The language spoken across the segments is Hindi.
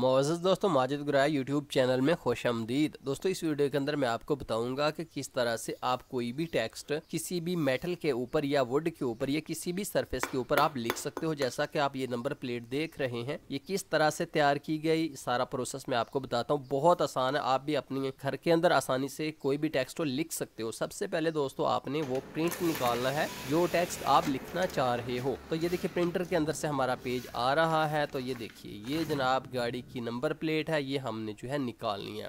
मोज़ दोस्तों माजिद गुराया यूट्यूब चैनल में खुश आमदीद दोस्तों इस वीडियो के अंदर मैं आपको बताऊंगा कि किस तरह से आप कोई भी टेक्स्ट किसी भी मेटल के ऊपर या वुड के ऊपर या किसी भी सरफेस के ऊपर आप लिख सकते हो जैसा कि आप ये नंबर प्लेट देख रहे हैं ये किस तरह से तैयार की गई सारा प्रोसेस मैं आपको बताता हूँ बहुत आसान है आप भी अपने घर के अंदर आसानी से कोई भी टेक्स्ट लिख सकते हो सबसे पहले दोस्तों आपने वो प्रिंट निकालना है जो टेक्स्ट आप लिखना चाह रहे हो तो ये देखिए प्रिंटर के अंदर से हमारा पेज आ रहा है तो ये देखिए ये जनाब गाड़ी बाइक की नंबर प्लेट है ये हमने जो है निकालनी है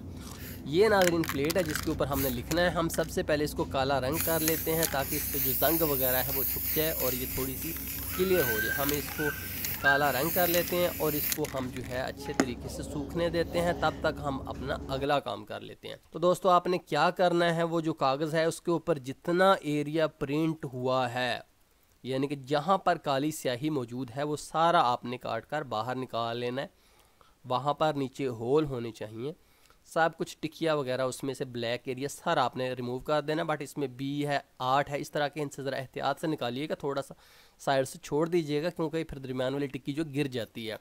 ये नागरिन प्लेट है जिसके ऊपर हमने लिखना है हम सबसे पहले इसको काला रंग कर लेते हैं ताकि इस पर जो जंग वगैरह है वो छुप जाए और ये थोड़ी सी क्लियर हो जाए हम इसको काला रंग कर लेते हैं और इसको हम जो है अच्छे तरीके से सूखने देते हैं तब तक हम अपना अगला काम कर लेते हैं तो दोस्तों आपने क्या करना है वो जो कागज़ है उसके ऊपर जितना एरिया प्रिंट हुआ है यानी कि जहाँ पर काली स्याही मौजूद है वो सारा आपने काट कर बाहर निकाल लेना है वहाँ पर नीचे होल होने चाहिए सब कुछ टिकिया वगैरह उसमें से ब्लैक एरिया सर आपने रिमूव कर देना बट इसमें बी है आठ है इस तरह के इनसे ज़रा एहतियात से निकालिएगा थोड़ा सा साइड से छोड़ दीजिएगा क्योंकि फिर दरमियान वाली टिक्की जो गिर जाती है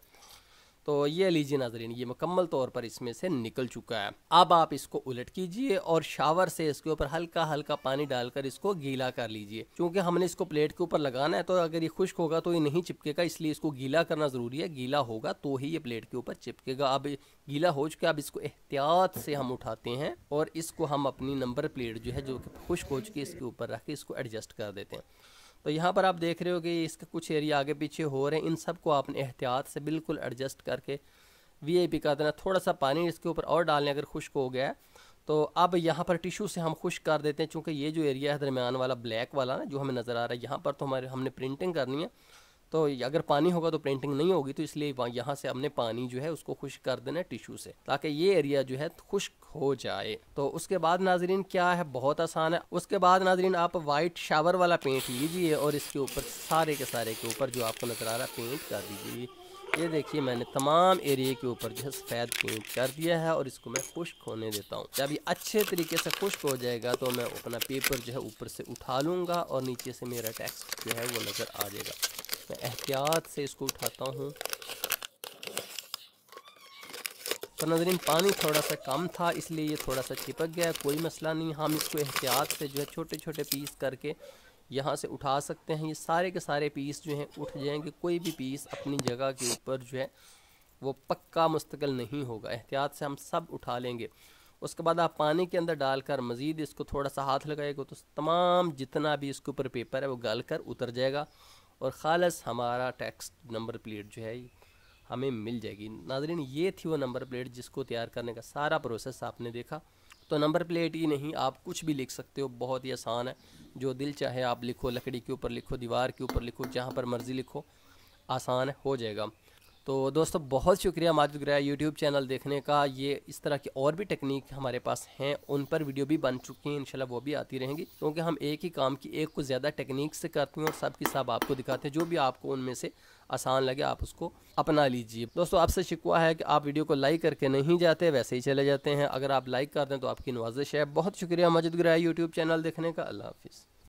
तो ये लीजिए नाजरीन ये मुकम्मल तौर पर इसमें से निकल चुका है अब आप इसको उलट कीजिए और शावर से इसके ऊपर हल्का हल्का पानी डालकर इसको गीला कर लीजिए क्योंकि हमने इसको प्लेट के ऊपर लगाना है तो अगर ये खुश्क होगा तो ये नहीं चिपकेगा इसलिए इसको गीला करना ज़रूरी है गीला होगा तो ही ये प्लेट के ऊपर चिपकेगा अब गीला हो चुका अब इसको एहतियात से हम उठाते हैं और इसको हम अपनी नंबर प्लेट जो है जो खुश्क हो चुकी है इसके ऊपर रख के इसको एडजस्ट कर देते हैं तो यहाँ पर आप देख रहे हो कि इसके कुछ एरिया आगे पीछे हो रहे हैं इन सब को आपने एहतियात से बिल्कुल एडजस्ट करके वी का देना थोड़ा सा पानी इसके ऊपर और डालने अगर खुश्क हो गया है तो अब यहाँ पर टिशू से हम खुश कर देते हैं चूँकि ये जो एरिया है दरमियान वाला ब्लैक वाला ना जो हमें नज़र आ रहा है यहाँ पर तो हमारे हमने प्रिंटिंग करनी है तो अगर पानी होगा तो पेंटिंग नहीं होगी तो इसलिए यहाँ से हमने पानी जो है उसको खुश्क कर देना है टिश्यू से ताकि ये एरिया जो है खुश्क हो जाए तो उसके बाद नाजरीन क्या है बहुत आसान है उसके बाद नाजरीन आप वाइट शावर वाला पेंट लीजिए और इसके ऊपर सारे के सारे के ऊपर जो आपको नज़र आ रहा है पेंट कर दीजिए ये देखिए मैंने तमाम एरिया के ऊपर जो है सफ़ेद पेंट कर दिया है और इसको मैं खुश्क होने देता हूँ जब ये अच्छे तरीके से खुश्क हो जाएगा तो मैं अपना पेपर जो है ऊपर से उठा लूँगा और नीचे से मेरा टेक्स्ट जो है वो नज़र आ जाएगा मैं एहतियात से इसको उठाता हूँ तो नजरिन पानी थोड़ा सा कम था इसलिए ये थोड़ा सा चिपक गया कोई मसला नहीं हम इसको एहतियात से जो है छोटे छोटे पीस करके यहाँ से उठा सकते हैं ये सारे के सारे पीस जो हैं उठ जाएंगे कोई भी पीस अपनी जगह के ऊपर जो है वो पक्का मुस्तकिल नहीं होगा एहतियात से हम सब उठा लेंगे उसके बाद आप पानी के अंदर डालकर मज़ीद इसको थोड़ा सा हाथ लगाएगा तो तमाम जितना भी इसके ऊपर पेपर है वो गल कर उतर जाएगा और ख़ालस हमारा टैक्स नंबर प्लेट जो है हमें मिल जाएगी नाजरीन ये थी वो नंबर प्लेट जिसको तैयार करने का सारा प्रोसेस आपने देखा तो नंबर प्लेट ही नहीं आप कुछ भी लिख सकते हो बहुत ही आसान है जो दिल चाहे आप लिखो लकड़ी के ऊपर लिखो दीवार के ऊपर लिखो जहाँ पर मर्ज़ी लिखो आसान हो जाएगा तो दोस्तों बहुत शुक्रिया माजिद ग्रह यूट्यूब चैनल देखने का ये इस तरह की और भी टेक्निक हमारे पास हैं उन पर वीडियो भी बन चुकी हैं इंशाल्लाह वो भी आती रहेंगी क्योंकि हम एक ही काम की एक को ज़्यादा टेक्निक से करते हैं और सब की सब आपको दिखाते हैं जो भी आपको उनमें से आसान लगे आप उसको अपना लीजिए दोस्तों आपसे शिकवा है कि आप वीडियो को लाइक करके नहीं जाते वैसे ही चले जाते हैं अगर आप लाइक कर दें तो आपकी नवाजिश है बहुत शुक्रिया मजिद ग्रह यूट्यूब चैनल देखने का अल्लाह हाफिज़